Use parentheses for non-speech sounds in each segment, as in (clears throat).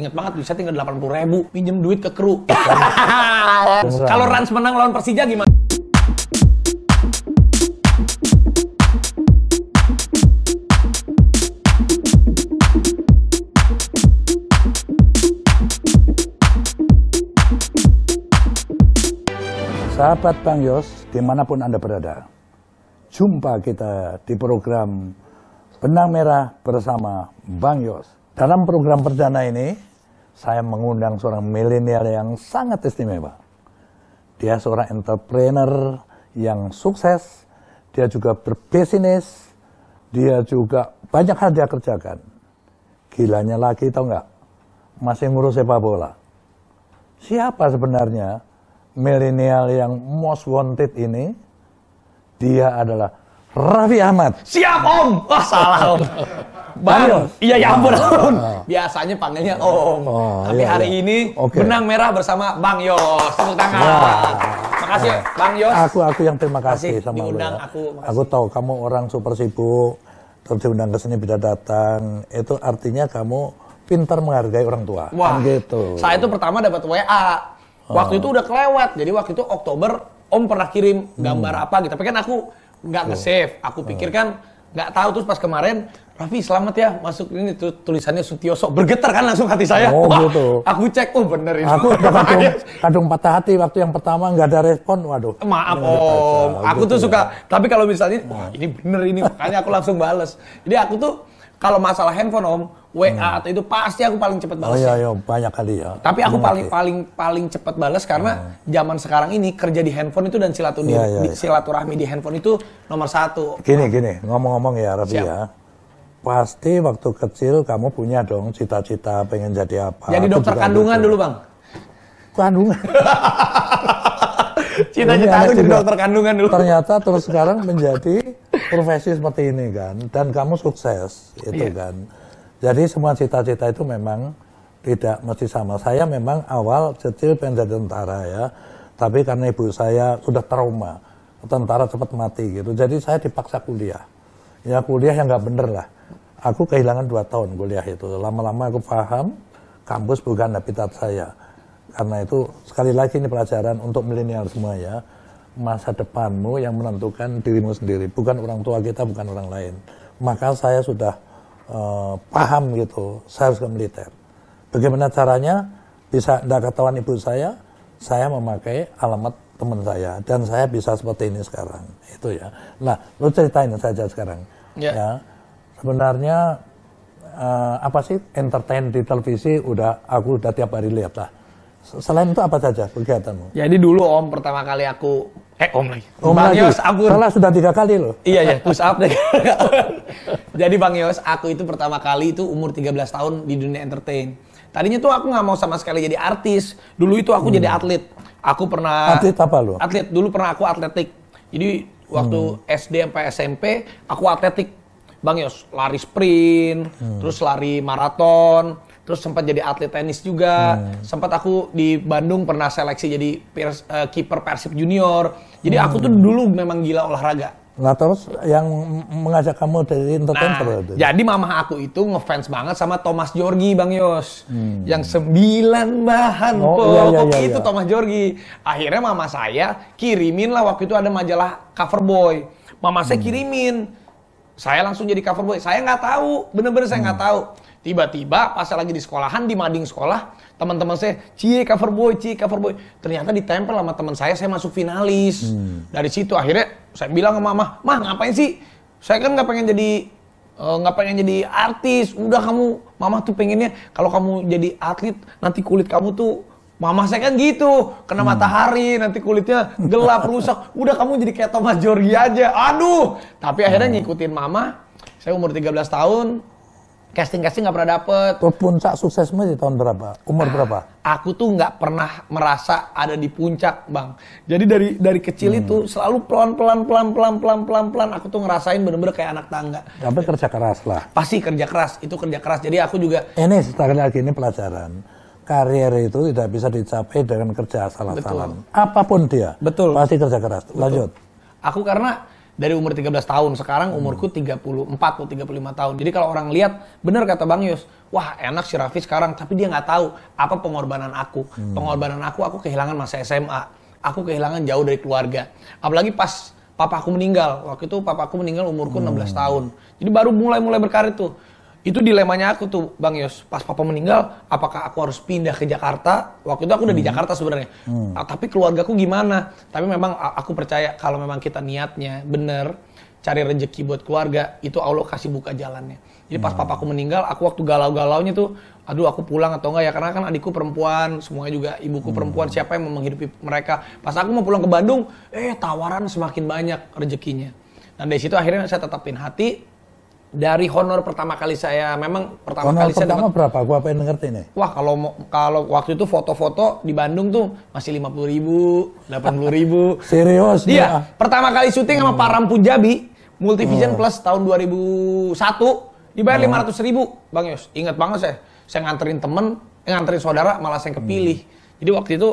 Ingat banget bisa tinggal 80 ribu, pinjem duit ke kru. (laughs) Kalau Rans menang lawan Persija gimana? Sahabat Bang Yos, dimanapun Anda berada, jumpa kita di program Benang Merah bersama Bang Yos. Dalam program perdana ini, saya mengundang seorang milenial yang sangat istimewa. Dia seorang entrepreneur yang sukses, dia juga berbisnis, dia juga banyak hal dia kerjakan. Gilanya lagi tau nggak? Masih ngurus sepak bola. Siapa sebenarnya milenial yang most wanted ini? Dia adalah Raffi Ahmad. Siap Om. Wah salah Om. Bang, iya ya ampun, oh. Biasanya panggilnya Om. Oh, iya, Tapi iya, hari iya. ini okay. benang merah bersama Bang Yos. Tepuk tangan. Ya. Makasih ya. Bang Yos. Aku aku yang terima kasih, kasih sama lu. Ya. Aku, aku tahu kamu orang super sibuk. Terus diundang ke sini bisa datang. Itu artinya kamu pintar menghargai orang tua. Wah, kan gitu. Saya itu pertama dapat WA. Waktu ah. itu udah kelewat. Jadi waktu itu Oktober Om pernah kirim gambar hmm. apa gitu. Tapi kan aku nggak nge-save. Aku pikir oh. kan nggak tahu terus pas kemarin Raffi selamat ya masuk ini tuh tulisannya Sutioso bergetar kan langsung hati saya. Oh Wah, gitu. Aku cek oh bener ini. Aku (laughs) kadung, kadung patah hati waktu yang pertama nggak ada respon waduh. Maaf om, oh, aku gitu tuh ya. suka. Tapi kalau misalnya wah ini bener ini makanya aku langsung bales. Jadi aku tuh kalau masalah handphone om WA hmm. atau itu pasti aku paling cepat balas. Oh iya, iya, banyak kali ya. Tapi aku hmm, paling okay. paling paling cepat balas karena hmm. zaman sekarang ini kerja di handphone itu dan silaturahmi yeah, yeah, Di, iya. silaturahmi di handphone itu nomor satu. Gini gini, ngomong-ngomong ya Rafi ya. Pasti waktu kecil kamu punya dong cita-cita pengen jadi apa? Jadi aku dokter kandungan dulu bang. Kandungan. (laughs) Cita-cita aku jadi dokter kandungan dulu. Ternyata terus sekarang menjadi profesi seperti ini kan, dan kamu sukses itu yeah. kan jadi semua cita-cita itu memang tidak mesti sama. Saya memang awal kecil pengen jadi tentara ya, tapi karena ibu saya sudah trauma, tentara cepat mati gitu. Jadi saya dipaksa kuliah. Ya kuliah yang nggak bener lah. Aku kehilangan dua tahun kuliah itu. Lama-lama aku paham kampus bukan habitat saya. Karena itu sekali lagi ini pelajaran untuk milenial semua ya. Masa depanmu yang menentukan dirimu sendiri, bukan orang tua kita, bukan orang lain. Maka saya sudah Eh, paham gitu, saya harus ke militer. Bagaimana caranya? Bisa tidak ketahuan ibu saya, saya memakai alamat teman saya dan saya bisa seperti ini sekarang. Itu ya. Nah, lu ceritain saja sekarang. Yeah. Ya. Sebenarnya uh, apa sih entertain di televisi udah aku udah tiap hari lihat lah Selain itu apa saja kegiatanmu? Jadi ya, dulu om pertama kali aku eh om lagi. Om Bang lagi. Yos, aku salah sudah tiga kali loh. Iya ya, push up deh. (laughs) Jadi Bang Yos, aku itu pertama kali itu umur 13 tahun di dunia entertain. Tadinya tuh aku nggak mau sama sekali jadi artis. Dulu itu aku hmm. jadi atlet. Aku pernah atlet apa lo? Atlet dulu pernah aku atletik. Jadi waktu hmm. SD sampai SMP aku atletik. Bang Yos lari sprint, hmm. terus lari maraton, terus sempat jadi atlet tenis juga hmm. sempat aku di Bandung pernah seleksi jadi pers, uh, kiper Persib Junior jadi hmm. aku tuh hmm. dulu memang gila olahraga Nah terus yang mengajak kamu dari entertainer nah, itu? Jadi mama aku itu ngefans banget sama Thomas Jorgi Bang Yos. Hmm. Yang sembilan bahan oh, pokok iya, iya, iya, itu iya. Thomas Jorgi. Akhirnya mama saya kirimin lah waktu itu ada majalah cover boy. Mama saya hmm. kirimin. Saya langsung jadi cover boy. Saya nggak tahu, bener-bener saya nggak hmm. tahu. Tiba-tiba pas saya lagi di sekolahan, di mading sekolah, teman-teman saya, cie cover boy, cie cover boy. Ternyata ditempel sama teman saya, saya masuk finalis. Hmm. Dari situ akhirnya saya bilang ke mama, mah ngapain sih? Saya kan nggak pengen jadi eh, nggak uh, pengen jadi artis udah kamu mama tuh pengennya kalau kamu jadi atlet nanti kulit kamu tuh Mama saya kan gitu, kena hmm. matahari, nanti kulitnya gelap, rusak. Udah kamu jadi kayak Thomas Jorgi aja. Aduh. Tapi akhirnya hmm. ngikutin mama. Saya umur 13 tahun, casting-casting gak pernah dapet. Ke puncak suksesmu di tahun berapa? Umur ah, berapa? Aku tuh gak pernah merasa ada di puncak, Bang. Jadi dari dari kecil hmm. itu selalu pelan-pelan pelan-pelan pelan-pelan pelan aku tuh ngerasain bener-bener kayak anak tangga. Tapi kerja keras lah. Pasti kerja keras, itu kerja keras. Jadi aku juga Ini setelah lagi ini pelajaran karier itu tidak bisa dicapai dengan kerja asal-asalan. Apapun dia. Betul. Pasti kerja keras. Betul. Lanjut. Aku karena dari umur 13 tahun, sekarang hmm. umurku 34 atau 35 tahun. Jadi kalau orang lihat, benar kata Bang Yus, wah enak si Raffi sekarang, tapi dia nggak tahu apa pengorbanan aku. Hmm. Pengorbanan aku, aku kehilangan masa SMA. Aku kehilangan jauh dari keluarga. Apalagi pas papa aku meninggal. Waktu itu papa aku meninggal umurku hmm. 16 tahun. Jadi baru mulai-mulai berkarir tuh itu dilemanya aku tuh Bang Yos. Pas papa meninggal, apakah aku harus pindah ke Jakarta? Waktu itu aku udah hmm. di Jakarta sebenarnya. Hmm. Ah, tapi keluargaku gimana? Tapi memang aku percaya kalau memang kita niatnya bener, cari rejeki buat keluarga, itu Allah kasih buka jalannya. Jadi pas hmm. aku meninggal, aku waktu galau-galaunya tuh, aduh aku pulang atau enggak ya karena kan adikku perempuan, semuanya juga ibuku hmm. perempuan, siapa yang mau menghidupi mereka? Pas aku mau pulang ke Bandung, eh tawaran semakin banyak rezekinya. Dan dari situ akhirnya saya tetapin hati, dari honor pertama kali saya memang pertama honor kali pertama saya dapat, berapa? Gua pengen ngerti nih. Wah kalau kalau waktu itu foto-foto di Bandung tuh masih lima puluh ribu, delapan puluh ribu. (laughs) Serius? Dia iya, pertama kali syuting sama Pak Ram Punjabi Multivision hmm. Plus tahun 2001 dibayar oh. lima hmm. ratus ribu, Bang Yos. Ingat banget saya, saya nganterin temen, eh, nganterin saudara malah saya kepilih. Hmm. Jadi waktu itu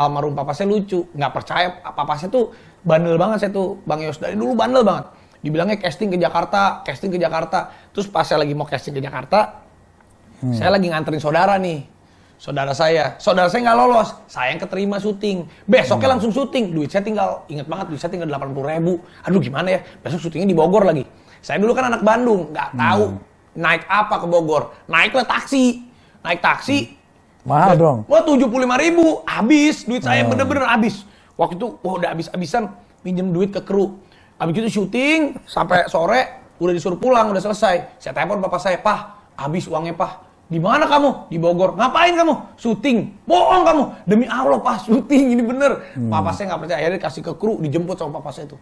almarhum papa saya lucu, nggak percaya papa saya tuh bandel banget saya tuh Bang Yos dari dulu bandel banget dibilangnya casting ke Jakarta, casting ke Jakarta. Terus pas saya lagi mau casting ke Jakarta, hmm. saya lagi nganterin saudara nih. Saudara saya, saudara saya nggak lolos, saya yang keterima syuting. Besoknya hmm. langsung syuting, duit saya tinggal, inget banget duit saya tinggal 80 ribu. Aduh gimana ya, besok syutingnya di Bogor lagi. Saya dulu kan anak Bandung, nggak hmm. tahu hmm. naik apa ke Bogor. Naiklah taksi, naik taksi. Hmm. Mahal ya, dong. Wah 75 ribu, habis duit saya hmm. bener-bener hmm. habis. Waktu itu wah udah habis-habisan, minjem duit ke kru Abis itu syuting sampai sore udah disuruh pulang udah selesai. Saya telepon bapak saya, "Pah, habis uangnya, Pah." Di mana kamu? Di Bogor. Ngapain kamu? Syuting. Bohong kamu. Demi Allah, pah syuting ini bener. Hmm. Papa saya nggak percaya. Akhirnya kasih ke kru, dijemput sama papa saya itu.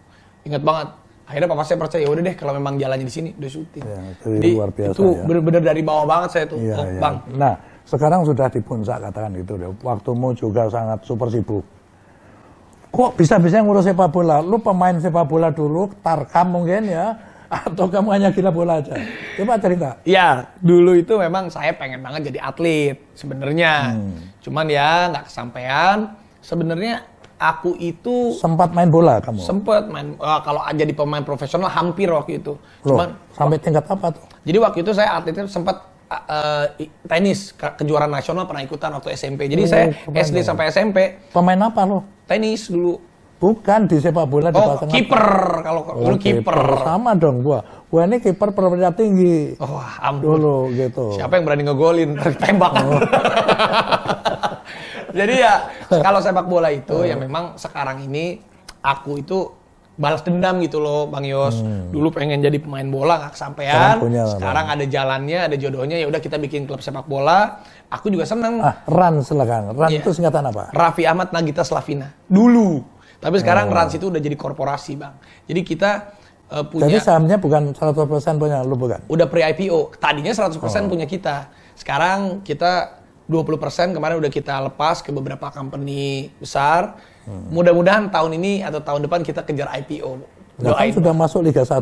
Ingat banget. Akhirnya papa saya percaya, ya udah deh kalau memang jalannya di sini, udah syuting. Ya, itu Jadi, luar biasa, itu ya. bener-bener dari bawah banget saya tuh, ya, oh, ya. Bang. Nah, sekarang sudah di puncak katakan gitu. Waktumu juga sangat super sibuk kok bisa-bisa ngurus sepak bola? Lu pemain sepak bola dulu, tarkam mungkin ya, (laughs) atau kamu hanya gila bola aja? Coba cerita. Ya, dulu itu memang saya pengen banget jadi atlet sebenarnya. Hmm. Cuman ya nggak kesampaian. Sebenarnya aku itu sempat main bola kamu. Sempat main uh, kalau di pemain profesional hampir waktu itu. Loh, Cuman sampai tingkat apa tuh? Jadi waktu itu saya atletnya sempat uh, tenis kejuaraan nasional pernah ikutan waktu SMP. Jadi oh, saya SD sampai SMP. Pemain apa lo? tenis dulu. Bukan di sepak bola di Oh, kiper kalau oh, dulu kiper. Sama dong gua. Gua ini kiper perwira tinggi. Oh, ampun. Dulu gitu. Siapa yang berani ngegolin? Tembak. Oh. (laughs) Jadi ya kalau sepak bola itu ya oh. ya memang sekarang ini aku itu balas dendam gitu loh Bang Yos. Hmm. Dulu pengen jadi pemain bola gak kesampaian. Sekarang, Sekarang ada jalannya, ada jodohnya ya udah kita bikin klub sepak bola. Aku juga seneng. Ah, RAN silakan. RAN yeah. itu singkatan apa? Raffi Ahmad Nagita Slavina. Dulu. Tapi sekarang oh. RANS itu udah jadi korporasi, Bang. Jadi kita uh, punya Jadi sahamnya bukan 100% punya lu bukan? Udah pre IPO. Tadinya 100% oh. punya kita. Sekarang kita 20% kemarin udah kita lepas ke beberapa company besar. Hmm. Mudah-mudahan tahun ini atau tahun depan kita kejar IPO. Nah, Doain. Kan sudah masuk Liga 1.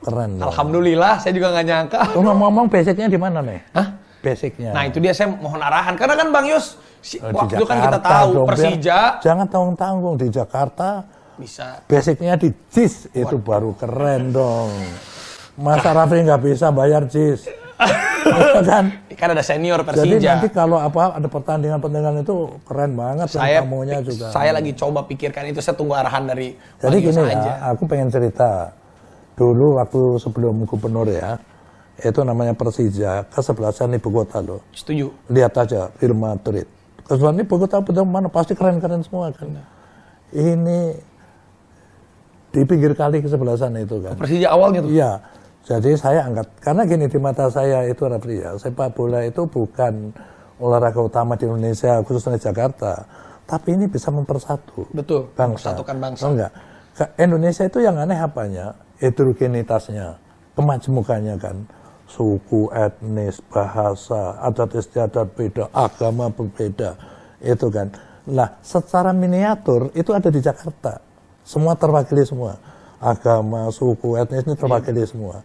Keren. Alhamdulillah, ya. saya juga nggak nyangka. Tuh ngomong-ngomong basicnya di mana nih? Hah? Basicnya. Nah itu dia saya mohon arahan. Karena kan Bang Yus, si, oh, waktu Jakarta, kan kita tahu dong, Persija. Jangan tanggung-tanggung di Jakarta. Bisa. Basicnya di JIS, itu baru keren dong. Masa Raffi nggak bisa bayar JIS? kan? (laughs) Kan ada senior Persija. Jadi nanti kalau apa ada pertandingan-pertandingan itu keren banget saya, tamunya juga. Saya lagi coba pikirkan itu, saya tunggu arahan dari Jadi Wahyu gini ya, aja. ya, aku pengen cerita. Dulu waktu sebelum gubernur ya, itu namanya Persija, kesebelasan ibu kota loh. Setuju. Lihat aja film Madrid. Kesebelasan ibu kota betul mana pasti keren-keren semua kan. Ini di pinggir kali kesebelasan itu kan. Persija awalnya tuh. Iya. Jadi saya angkat, karena gini di mata saya itu Rafli sepak bola itu bukan olahraga utama di Indonesia, khususnya Jakarta. Tapi ini bisa mempersatu Betul, bangsa. mempersatukan bangsa. Enggak. enggak. Indonesia itu yang aneh apanya? Heterogenitasnya, kemajemukannya kan. Suku, etnis, bahasa, adat istiadat beda, agama berbeda. Itu kan. Nah, secara miniatur itu ada di Jakarta. Semua terwakili semua agama, suku, etnis ini terpakai iya. di semua.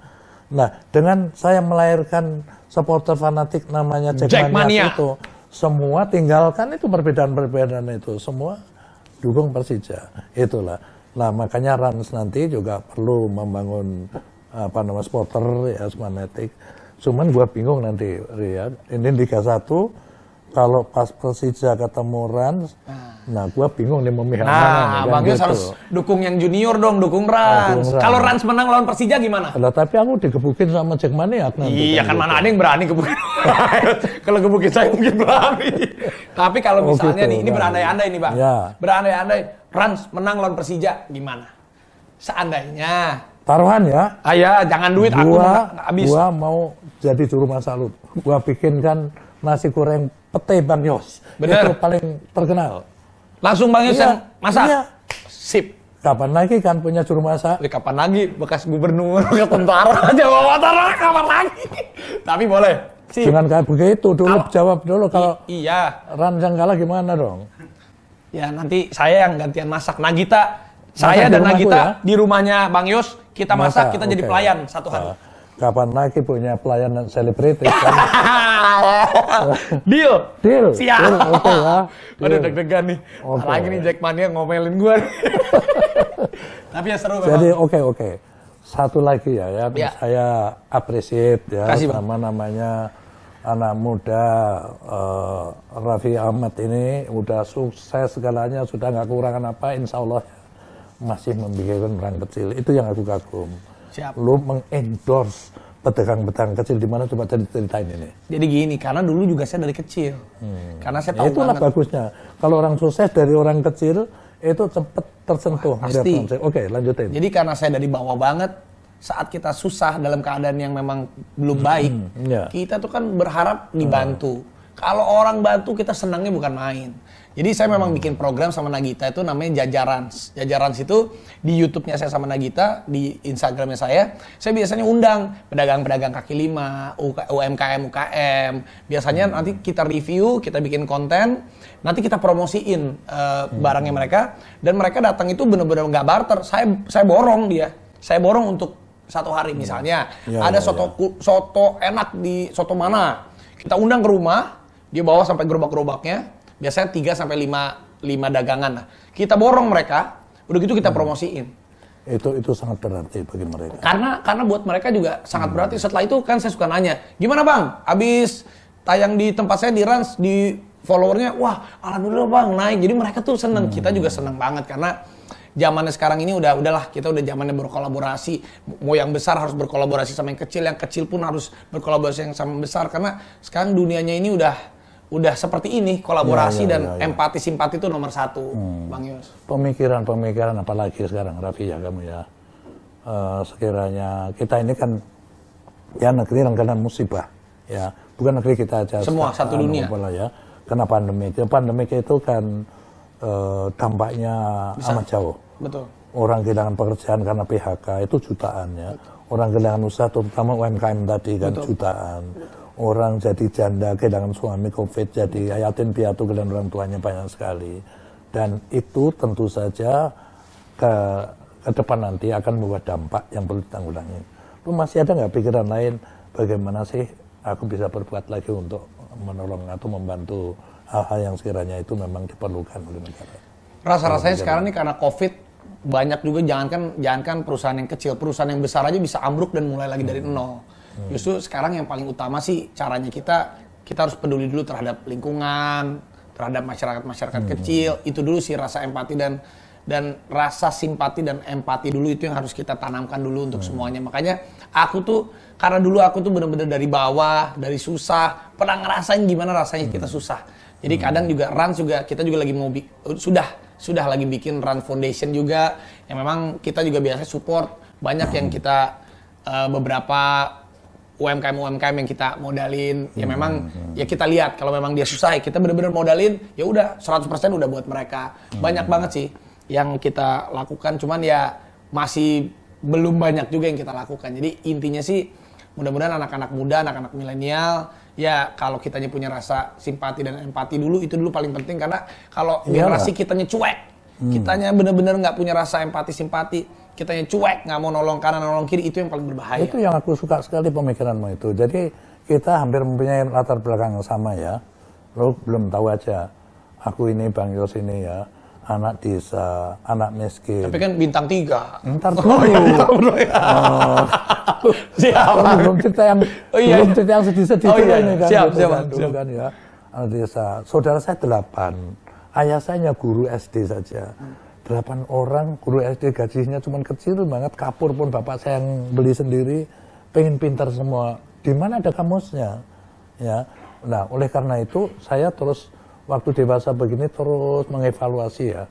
Nah, dengan saya melahirkan supporter fanatik namanya Jack, Jack itu, semua tinggalkan itu perbedaan-perbedaan itu, semua dukung Persija. Itulah. Nah, makanya Rans nanti juga perlu membangun apa nama supporter ya fanatik. Cuman gua bingung nanti Ria. Ini Liga 1 kalau pas Persija ketemu Rans, nah, nah gue bingung nih memihak nah, mana. Nah, kan Bang gitu. harus dukung yang junior dong, dukung Rans. kalau Rans menang lawan Persija gimana? Nah, tapi aku digebukin sama Jack Maniak nanti. Iya kan, kan gitu. mana ada yang berani gebukin. (laughs) kalau gebukin saya mungkin berani. tapi kalau oh, misalnya gitu, nih, ini nah. berandai-andai nih Bang. Ya. Berandai-andai, Rans menang lawan Persija gimana? Seandainya taruhan ya. Ah ya, jangan duit gua, aku habis. Gua mau jadi juru masalut. Gua bikinkan nasi goreng pete Bang Yos. Bener. Itu paling terkenal. Langsung Bang Yos iya, yang masak? Iya. Sip. Kapan lagi kan punya juru masak? Ya, kapan lagi? Bekas gubernur, Tentu (laughs) ya tentara, Jawa tentara kapan lagi? (laughs) Tapi boleh. Sip. Jangan kayak begitu, dulu Kalo, jawab dulu kalau iya. Ranjang kalah gimana dong? Ya nanti saya yang gantian masak. Nagita, masak saya dan Nagita ya? di rumahnya Bang Yos, kita masak, masak kita okay. jadi pelayan satu hari. Uh kapan lagi punya pelayanan selebriti kan? (laughs) deal, deal, siap. Deal, oke okay, ya. Deal. deg-degan nih. Okay. Lagi nih Jackmania ngomelin gue. (laughs) Tapi ya seru. Jadi oke oke. Okay. Satu lagi ya, ya, ya. saya appreciate ya Kasih, sama namanya anak muda uh, Raffi Ahmad ini udah sukses segalanya sudah nggak kurangan apa insya Allah masih membikin orang kecil itu yang aku kagum. Siap. Lu mengendorse pedagang petang kecil di mana coba tadi ceritain ini. Jadi gini, karena dulu juga saya dari kecil. Hmm. Karena saya ya, tahu ya, itulah bagusnya. Kalau orang sukses dari orang kecil itu cepet tersentuh. Wah, pasti. Oke, lanjutin. Jadi karena saya dari bawah banget, saat kita susah dalam keadaan yang memang belum hmm, baik, hmm. Ya. yeah. kita tuh kan berharap dibantu. Hmm. Kalau orang bantu kita senangnya bukan main. Jadi saya memang bikin program sama Nagita itu namanya Jajaran. Jajaran itu di YouTube-nya saya sama Nagita, di Instagram-nya saya, saya biasanya undang pedagang-pedagang kaki lima, UMKM, UKM. Biasanya hmm. nanti kita review, kita bikin konten, nanti kita promosiin uh, barangnya mereka, dan mereka datang itu bener-bener nggak barter. Saya saya borong dia, saya borong untuk satu hari hmm. misalnya. Ya, ada ya, soto ya. soto enak di soto mana, kita undang ke rumah, dia bawa sampai gerobak-gerobaknya biasanya 3 sampai 5 5 dagangan lah. Kita borong mereka, udah gitu kita hmm. promosiin. Itu itu sangat berarti bagi mereka. Karena karena buat mereka juga sangat hmm. berarti. Setelah itu kan saya suka nanya, "Gimana, Bang? Habis tayang di tempat saya di Rans di followernya, wah, alhamdulillah, Bang, naik." Jadi mereka tuh seneng, hmm. kita juga seneng banget karena zamannya sekarang ini udah udahlah kita udah zamannya berkolaborasi mau yang besar harus berkolaborasi sama yang kecil yang kecil pun harus berkolaborasi yang sama besar karena sekarang dunianya ini udah udah seperti ini kolaborasi ya, ya, dan ya, ya. empati simpati itu nomor satu hmm. bang Yus pemikiran-pemikiran apalagi sekarang Raffi ya kamu ya uh, sekiranya kita ini kan ya negeri yang kena musibah ya bukan negeri kita aja semua sekarang, satu dunia apalah, ya karena pandemi ya, pandemi itu kan uh, dampaknya Bisa. amat jauh betul orang kehilangan pekerjaan karena PHK itu jutaan ya betul. orang kehilangan usaha terutama UMKM tadi kan betul. jutaan betul orang jadi janda, kehilangan suami, covid, jadi yatim piatu, kehilangan orang tuanya banyak sekali. Dan itu tentu saja ke, ke depan nanti akan membuat dampak yang perlu ditanggulangi. Lu masih ada nggak pikiran lain bagaimana sih aku bisa berbuat lagi untuk menolong atau membantu hal-hal yang sekiranya itu memang diperlukan oleh negara. Rasa-rasanya sekarang ini karena COVID banyak juga jangankan jangankan perusahaan yang kecil, perusahaan yang besar aja bisa ambruk dan mulai lagi hmm. dari nol Hmm. Justru sekarang yang paling utama sih caranya kita kita harus peduli dulu terhadap lingkungan, terhadap masyarakat-masyarakat hmm. kecil. Itu dulu sih rasa empati dan dan rasa simpati dan empati dulu itu yang harus kita tanamkan dulu untuk hmm. semuanya. Makanya aku tuh karena dulu aku tuh benar-benar dari bawah, dari susah, pernah ngerasain gimana rasanya hmm. kita susah. Jadi hmm. kadang juga run juga kita juga lagi mau sudah sudah lagi bikin run foundation juga yang memang kita juga biasa support banyak yang hmm. kita uh, beberapa UMKM-UMKM yang kita modalin ya hmm, memang hmm, hmm. ya kita lihat kalau memang dia susah ya kita bener-bener modalin ya udah 100% udah buat mereka hmm. banyak banget sih yang kita lakukan cuman ya masih belum banyak juga yang kita lakukan jadi intinya sih mudah-mudahan anak-anak muda anak-anak milenial ya kalau kitanya punya rasa simpati dan empati dulu itu dulu paling penting karena kalau generasi kitanya cuek hmm. kitanya bener-bener nggak punya rasa empati simpati kita yang cuek nggak mau nolong kanan nolong kiri itu yang paling berbahaya itu yang aku suka sekali pemikiranmu itu jadi kita hampir mempunyai latar belakang yang sama ya lo belum tahu aja aku ini bang Yos ini ya anak desa, anak miskin. Tapi kan bintang tiga. Ntar (laughs) dulu. Iya, ya. Oh, ya, (laughs) siap. Oh, belum cerita yang oh, iya. belum iya. cerita yang sedih-sedih oh, iya. ini iya. kan. Siap, gitu siap, kan, siap. Kan, ya. Anak desa. Saudara saya delapan. Ayah saya hanya guru SD saja. Hmm delapan orang guru SD gajinya cuma kecil banget kapur pun bapak saya yang beli sendiri pengen pintar semua di mana ada kamusnya ya nah oleh karena itu saya terus waktu dewasa begini terus mengevaluasi ya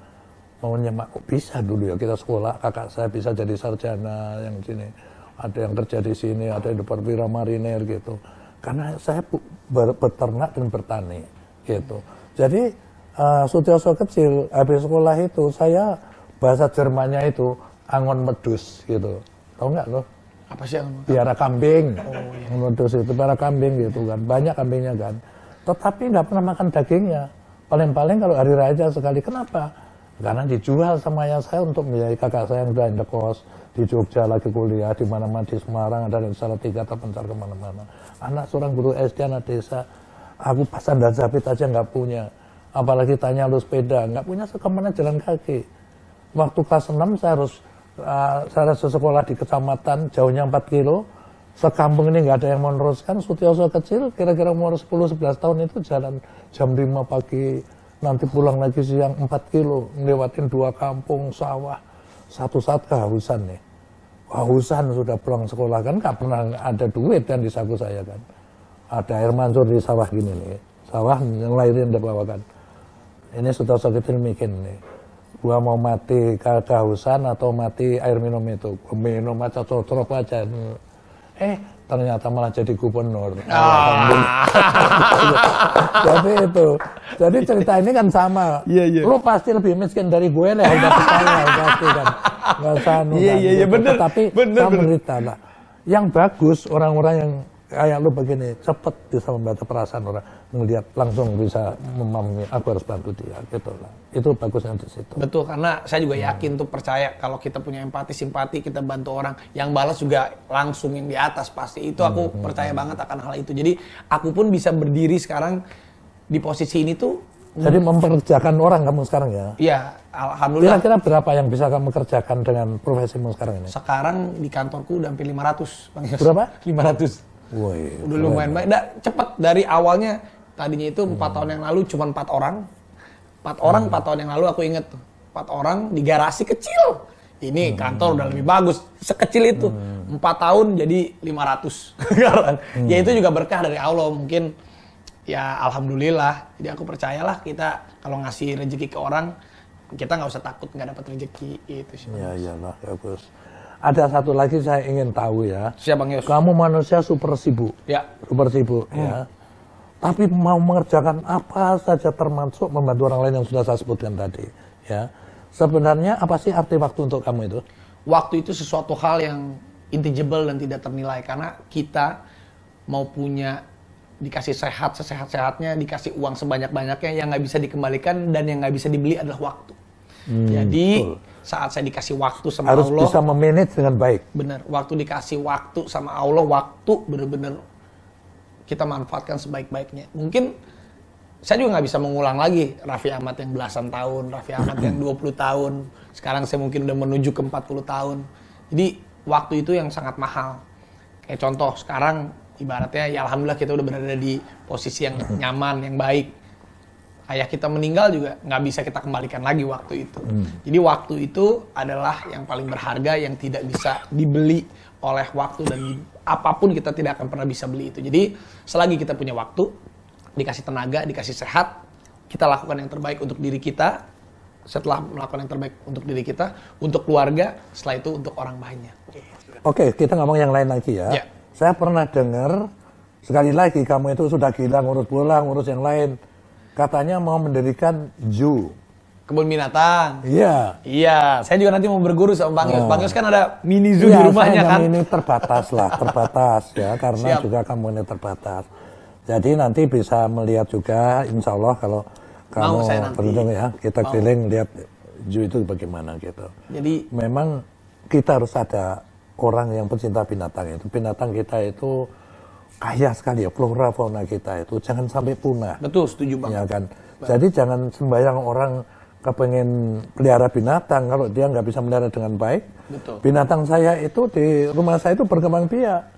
mau nyemak kok bisa dulu ya kita sekolah kakak saya bisa jadi sarjana yang sini ada yang kerja di sini ada yang di perwira marinir gitu karena saya beternak dan bertani gitu jadi uh, Sutioso kecil habis sekolah itu saya bahasa Jermannya itu angon medus gitu. tau nggak loh? Apa sih angon? biara kambing. Oh, iya. medus itu biara kambing gitu kan. Banyak kambingnya kan. Tetapi nggak pernah makan dagingnya. Paling-paling kalau hari raya sekali. Kenapa? Karena dijual sama ayah saya untuk menjadi kakak saya yang udah indekos di Jogja lagi kuliah di mana-mana di Semarang ada di atau terpencar kemana-mana. Anak seorang guru SD anak desa, aku pasan dan sapi aja nggak punya apalagi tanya lu sepeda nggak punya sekemana jalan kaki waktu kelas 6 saya harus uh, saya harus sekolah di kecamatan jauhnya 4 kilo sekampung ini nggak ada yang meneruskan Sutioso kecil kira-kira umur 10-11 tahun itu jalan jam 5 pagi nanti pulang lagi siang 4 kilo ngelewatin dua kampung sawah satu saat kehausan nih kehausan sudah pulang sekolah kan nggak pernah ada duit yang di saku saya kan ada air mancur di sawah gini nih sawah yang lain yang dia bawakan ini sudah sakitin mikir nih gua mau mati kehausan atau mati air minum itu minum aja cocok aja eh ternyata malah jadi gubernur ah. jadi itu jadi cerita ini kan sama yeah, yeah. lu pasti lebih miskin dari gue lah udah percaya pasti kan nggak sanu yeah, kan. yeah, yeah, gitu. bener, tapi bener, kamu bener. nah. yang bagus orang-orang yang kayak lu begini cepet bisa membaca perasaan orang melihat langsung bisa memahami aku harus bantu dia gitu lah itu bagusnya di situ betul karena saya juga yakin hmm. tuh percaya kalau kita punya empati simpati kita bantu orang yang balas juga langsung yang di atas pasti itu aku hmm, hmm. percaya hmm. banget akan hal itu jadi aku pun bisa berdiri sekarang di posisi ini tuh jadi memperkerjakan orang kamu sekarang ya? Iya, alhamdulillah. Kira-kira berapa yang bisa kamu kerjakan dengan profesimu sekarang ini? Sekarang di kantorku udah hampir 500, Bang Berapa? 500. (laughs) Woy, udah lumayan banyak. Da, cepet dari awalnya tadinya itu empat hmm. tahun yang lalu cuma empat orang, empat orang hmm. empat tahun yang lalu aku inget empat orang di garasi kecil. Ini hmm. kantor udah lebih bagus sekecil itu hmm. empat tahun jadi 500 (laughs) kan? hmm. ya itu juga berkah dari Allah mungkin ya alhamdulillah jadi aku percayalah kita kalau ngasih rezeki ke orang kita nggak usah takut nggak dapat rezeki itu sih. Ya iyalah ya Gus ada satu lagi saya ingin tahu ya. Siap Bang Yos. Kamu manusia super sibuk. Ya. Super sibuk hmm. ya. Tapi mau mengerjakan apa saja termasuk membantu orang lain yang sudah saya sebutkan tadi ya. Sebenarnya apa sih arti waktu untuk kamu itu? Waktu itu sesuatu hal yang intangible dan tidak ternilai karena kita mau punya dikasih sehat sesehat-sehatnya, dikasih uang sebanyak-banyaknya yang nggak bisa dikembalikan dan yang nggak bisa dibeli adalah waktu. Hmm, Jadi betul saat saya dikasih waktu sama harus Allah harus bisa memanage dengan baik. Benar, waktu dikasih waktu sama Allah, waktu benar-benar kita manfaatkan sebaik-baiknya. Mungkin saya juga nggak bisa mengulang lagi Raffi Ahmad yang belasan tahun, Raffi Ahmad yang 20 (clears throat) tahun, sekarang saya mungkin udah menuju ke 40 tahun. Jadi waktu itu yang sangat mahal. Kayak contoh sekarang ibaratnya ya alhamdulillah kita udah berada di posisi yang (clears throat) nyaman, yang baik ayah kita meninggal juga nggak bisa kita kembalikan lagi waktu itu. Hmm. Jadi waktu itu adalah yang paling berharga yang tidak bisa dibeli oleh waktu dan apapun kita tidak akan pernah bisa beli itu. Jadi selagi kita punya waktu, dikasih tenaga, dikasih sehat, kita lakukan yang terbaik untuk diri kita. Setelah melakukan yang terbaik untuk diri kita, untuk keluarga, setelah itu untuk orang banyak. Oke, okay, kita ngomong yang lain lagi ya. Yeah. Saya pernah dengar sekali lagi kamu itu sudah gila ngurus bola, ngurus yang lain katanya mau mendirikan zoo. Kebun binatang. Iya. Iya, saya juga nanti mau berguru sama Bang Yos. Bang oh. Yos kan ada mini zoo iya, di rumahnya kan. Ini terbatas lah, (laughs) terbatas ya karena Siap. juga kamu ini terbatas. Jadi nanti bisa melihat juga insya Allah kalau kamu beruntung ya, kita mau. keliling lihat zoo itu bagaimana gitu. Jadi memang kita harus ada orang yang pecinta binatang itu. Binatang kita itu kaya sekali ya flora fauna kita itu jangan sampai punah. Betul, setuju banget. Ya kan. Jadi Jadi jangan sembayang orang kepengen pelihara binatang kalau dia nggak bisa melihara dengan baik. Betul. Binatang saya itu di rumah saya itu berkembang biak.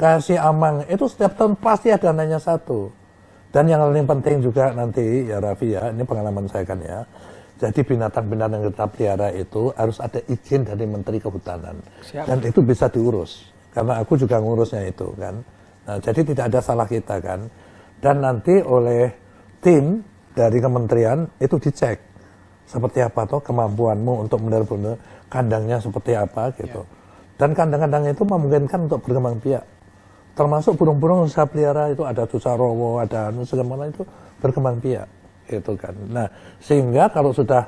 Kasih amang itu setiap tahun pasti ada nanya satu. Dan yang paling penting juga nanti ya Raffi ya, ini pengalaman saya kan ya. Jadi binatang-binatang yang kita pelihara itu harus ada izin dari Menteri Kehutanan. Siap. Dan itu bisa diurus. Karena aku juga ngurusnya itu kan. Nah, jadi tidak ada salah kita kan. Dan nanti oleh tim dari kementerian itu dicek seperti apa toh kemampuanmu untuk benar-benar kandangnya seperti apa gitu. Yeah. Dan kandang-kandang itu memungkinkan untuk berkembang biak. Termasuk burung-burung usaha pelihara itu ada Tusarowo ada anu segala itu berkembang biak gitu kan. Nah, sehingga kalau sudah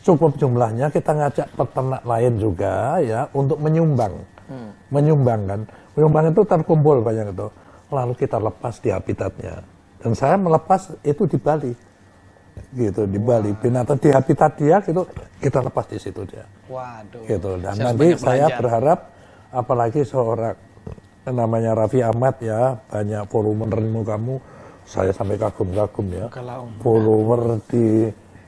cukup jumlahnya kita ngajak peternak lain juga ya untuk menyumbang hmm. menyumbangkan. Menyumbangkan itu terkumpul banyak itu. Lalu kita lepas di habitatnya. Dan saya melepas itu di Bali. Gitu, di wow. Bali. Binatang di habitat dia gitu, kita lepas di situ dia. Waduh. Gitu. Dan saya nanti saya berharap apalagi seorang namanya Raffi Ahmad ya, banyak volume renung kamu. Saya sampai kagum-kagum ya. Volume di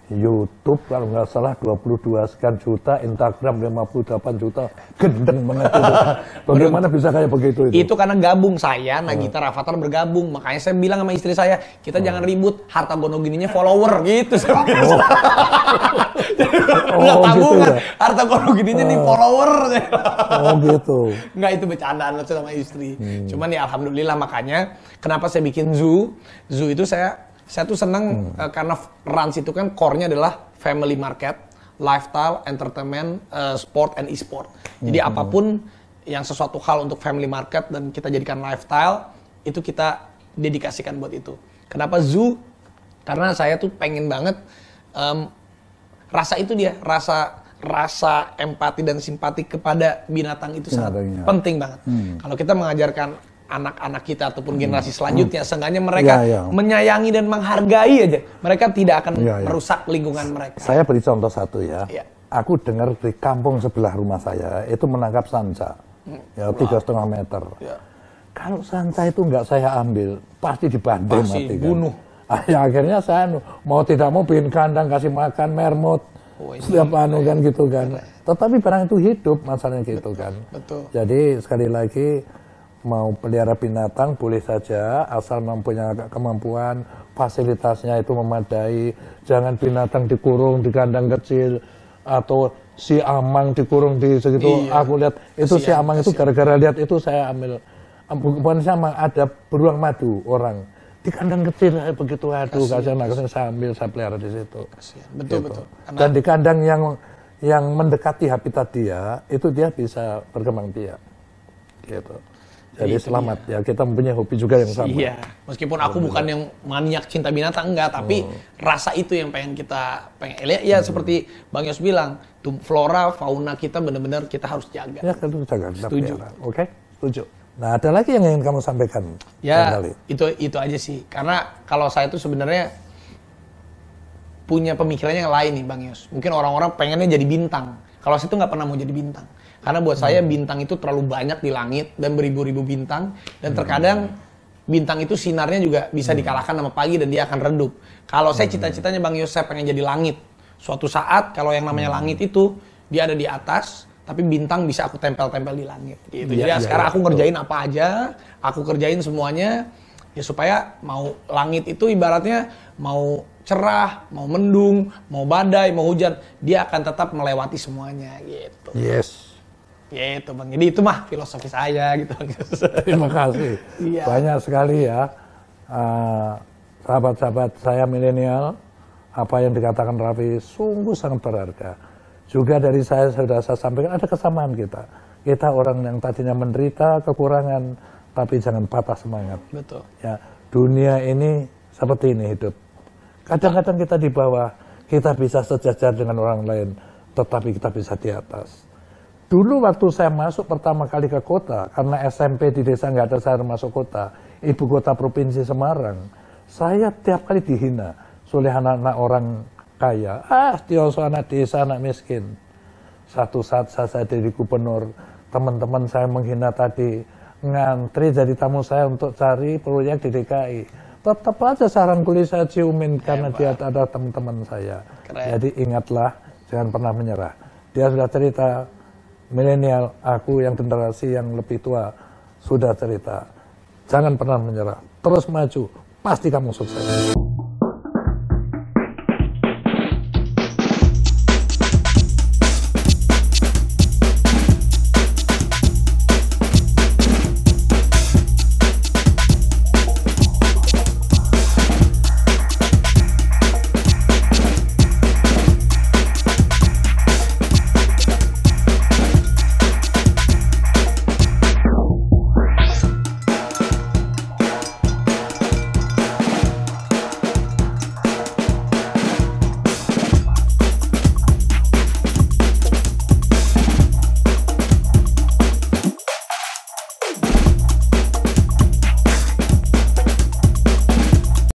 YouTube kalau nggak salah 22 sekian juta, Instagram 58 juta, gendeng banget itu. (laughs) Bagaimana bisa kayak begitu itu? Itu karena gabung saya, Nagita iya. hmm. Rafathar bergabung. Makanya saya bilang sama istri saya, kita hmm. jangan ribut, harta gonogininya follower (laughs) gitu. Oh. (laughs) oh. oh, Enggak tabungan, gitu ya? harta gonogininya nih oh. follower. oh gitu. Enggak itu bercandaan sama istri. Hmm. Cuman ya alhamdulillah makanya kenapa saya bikin zoo, zoo itu saya saya tuh seneng hmm. uh, karena Rans itu kan core-nya adalah family market, lifestyle, entertainment, uh, sport and e-sport. Jadi hmm. apapun yang sesuatu hal untuk family market dan kita jadikan lifestyle, itu kita dedikasikan buat itu. Kenapa zoo? Karena saya tuh pengen banget um, rasa itu dia, rasa rasa empati dan simpati kepada binatang itu sangat iya. penting banget. Hmm. Kalau kita mengajarkan anak-anak kita ataupun generasi selanjutnya hmm. seenggaknya mereka ya, ya. menyayangi dan menghargai aja mereka tidak akan ya, ya. merusak lingkungan mereka saya beri contoh satu ya, ya. aku dengar di kampung sebelah rumah saya itu menangkap sanca ya, hmm. ya tiga setengah meter ya. kalau sanca itu nggak saya ambil pasti dibantai pasti mati kan? (laughs) akhirnya saya mau tidak mau bikin kandang kasih makan mermut Oh, iya. setiap anu kan gitu kan. Iya. Tetapi barang itu hidup masalahnya gitu kan. Betul. Jadi sekali lagi mau pelihara binatang boleh saja asal mempunyai kemampuan fasilitasnya itu memadai jangan binatang dikurung di kandang kecil atau si amang dikurung di segitu iya. aku lihat itu si, si amang itu gara-gara lihat itu saya ambil bukan sama ada beruang madu orang di kandang kecil eh, begitu aduh kasihan nah, kasihan saya ambil saya pelihara di situ betul gitu. betul dan di kandang yang yang mendekati habitat dia itu dia bisa berkembang biak gitu jadi iya, selamat ya. ya kita mempunyai hobi juga yang sama. Iya. Meskipun aku bukan yang maniak cinta binatang enggak, tapi hmm. rasa itu yang pengen kita pengen lihat ya, ya hmm. seperti Bang Yos bilang, flora fauna kita benar-benar kita harus jaga. Ya, kita jaga. Setuju. Oke, okay? setuju. Nah, ada lagi yang ingin kamu sampaikan? Ya, itu itu aja sih. Karena kalau saya itu sebenarnya punya pemikirannya yang lain nih Bang Yos. Mungkin orang-orang pengennya jadi bintang. Kalau saya itu nggak pernah mau jadi bintang karena buat saya hmm. bintang itu terlalu banyak di langit dan beribu-ribu bintang dan hmm. terkadang bintang itu sinarnya juga bisa hmm. dikalahkan sama pagi dan dia akan redup. Kalau saya cita-citanya Bang Yosef pengen jadi langit. Suatu saat kalau yang namanya langit itu dia ada di atas tapi bintang bisa aku tempel-tempel di langit gitu. Iya, jadi ya, sekarang ya, aku ngerjain apa aja, aku kerjain semuanya ya supaya mau langit itu ibaratnya mau cerah, mau mendung, mau badai, mau hujan, dia akan tetap melewati semuanya gitu. Yes. Gitu Bang. Jadi itu mah filosofi saya gitu (laughs) Terima kasih. Iya. Banyak sekali ya eh, sahabat-sahabat uh, saya milenial apa yang dikatakan Raffi sungguh sangat berharga. Juga dari saya sudah saya sampaikan ada kesamaan kita. Kita orang yang tadinya menderita kekurangan tapi jangan patah semangat. Betul. Ya, dunia ini seperti ini hidup. Kadang-kadang kita di bawah, kita bisa sejajar dengan orang lain, tetapi kita bisa di atas. Dulu waktu saya masuk pertama kali ke kota, karena SMP di desa nggak ada saya masuk kota, ibu kota provinsi Semarang, saya tiap kali dihina oleh anak-anak orang kaya. Ah, Tioso anak desa, anak miskin. Satu saat saya, saya jadi gubernur, teman-teman saya menghina tadi, ngantri jadi tamu saya untuk cari proyek di DKI. Tetap aja saran kulit saya ciumin karena dia ada teman-teman saya. Keren. Jadi ingatlah, jangan pernah menyerah. Dia sudah cerita, milenial aku yang generasi yang lebih tua sudah cerita. Jangan pernah menyerah, terus maju, pasti kamu sukses.